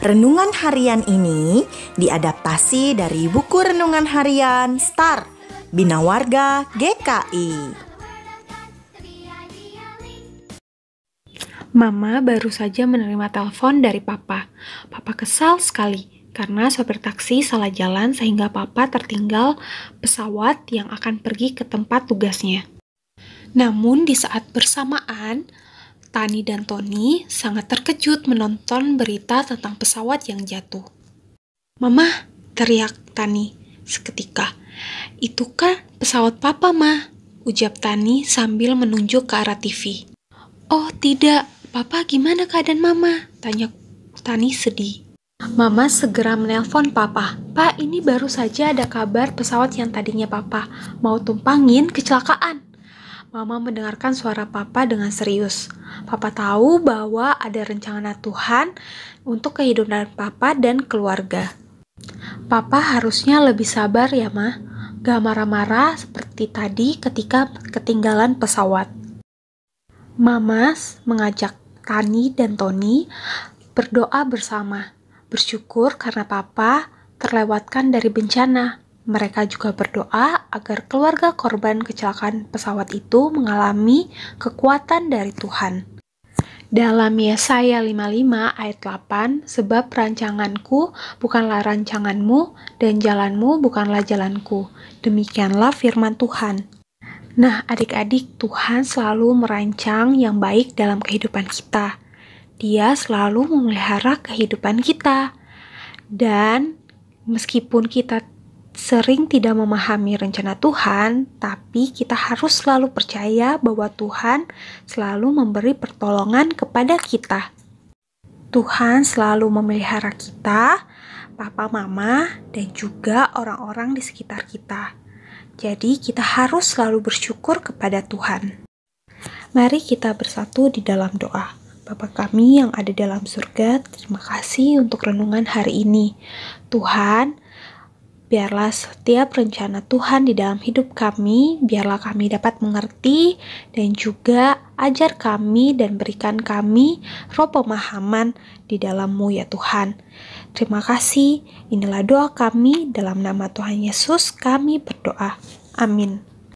Renungan harian ini diadaptasi dari buku renungan harian Star Bina Warga GKI. Mama baru saja menerima telepon dari papa. Papa kesal sekali karena sopir taksi salah jalan sehingga papa tertinggal pesawat yang akan pergi ke tempat tugasnya. Namun di saat bersamaan, Tani dan Tony sangat terkejut menonton berita tentang pesawat yang jatuh. Mama, teriak Tani seketika. Itukah pesawat papa, mah, ucap Tani sambil menunjuk ke arah TV. Oh tidak, papa gimana keadaan mama? Tanya Tani sedih. Mama segera menelpon papa. Pak, ini baru saja ada kabar pesawat yang tadinya papa mau tumpangin kecelakaan. Mama mendengarkan suara papa dengan serius. Papa tahu bahwa ada rencana Tuhan untuk kehidupan papa dan keluarga. Papa harusnya lebih sabar ya, Ma. Gak marah-marah seperti tadi ketika ketinggalan pesawat. Mama mengajak Tani dan Tony berdoa bersama bersyukur karena papa terlewatkan dari bencana. Mereka juga berdoa agar keluarga korban kecelakaan pesawat itu mengalami kekuatan dari Tuhan. Dalam Yesaya 55 ayat 8, sebab rancanganku bukanlah rancanganmu dan jalanmu bukanlah jalanku. Demikianlah firman Tuhan. Nah, adik-adik, Tuhan selalu merancang yang baik dalam kehidupan kita. Dia selalu memelihara kehidupan kita. Dan meskipun kita sering tidak memahami rencana Tuhan, tapi kita harus selalu percaya bahwa Tuhan selalu memberi pertolongan kepada kita. Tuhan selalu memelihara kita, papa, mama, dan juga orang-orang di sekitar kita. Jadi, kita harus selalu bersyukur kepada Tuhan. Mari kita bersatu di dalam doa. Bapa kami yang ada dalam surga, terima kasih untuk renungan hari ini. Tuhan, biarlah setiap rencana Tuhan di dalam hidup kami, biarlah kami dapat mengerti dan juga ajar kami dan berikan kami roh pemahaman di dalammu ya Tuhan. Terima kasih, inilah doa kami dalam nama Tuhan Yesus kami berdoa. Amin.